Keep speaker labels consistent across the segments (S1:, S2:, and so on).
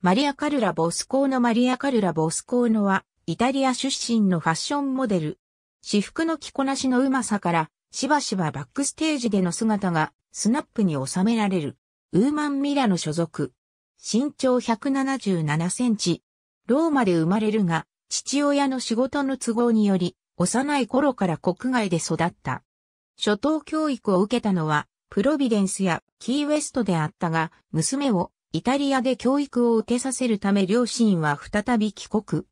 S1: マリア・カルラ・ボスコーノマリア・カルラ・ボスコーノは、イタリア出身のファッションモデル。私服の着こなしのうまさから、しばしばバックステージでの姿が、スナップに収められる。ウーマン・ミラの所属。身長177センチ。ローマで生まれるが、父親の仕事の都合により、幼い頃から国外で育った。初等教育を受けたのは、プロビデンスやキーウェストであったが、娘をイタリアで教育を受けさせるため両親は再び帰国。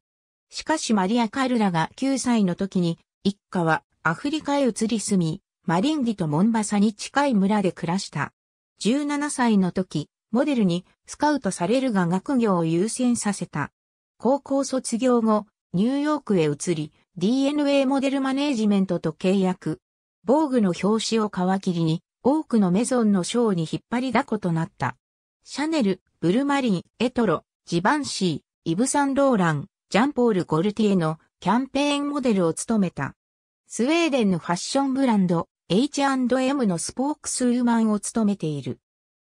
S1: しかしマリア・カルラが9歳の時に、一家はアフリカへ移り住み、マリンディとモンバサに近い村で暮らした。17歳の時、モデルにスカウトされるが学業を優先させた。高校卒業後、ニューヨークへ移り、DNA モデルマネージメントと契約。防具の表紙を皮切りに、多くのメゾンのショーに引っ張りだことなった。シャネル、ブルマリン、エトロ、ジバンシー、イブ・サンローラン、ジャンポール・ゴルティエのキャンペーンモデルを務めた。スウェーデンのファッションブランド、H&M のスポークスウーマンを務めている。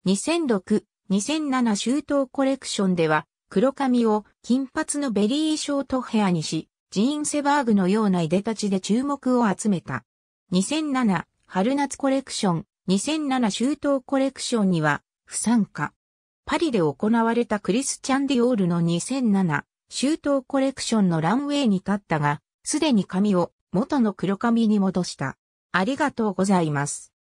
S1: 2006、2007秋冬コレクションでは、黒髪を金髪のベリーショートヘアにし、ジーン・セバーグのような出立ちで注目を集めた。2007、春夏コレクション、2007秋冬コレクションには、不参加。パリで行われたクリスチャン・ディオールの2007周到コレクションのランウェイに立ったが、すでに髪を元の黒髪に戻した。ありがとうござ
S2: います。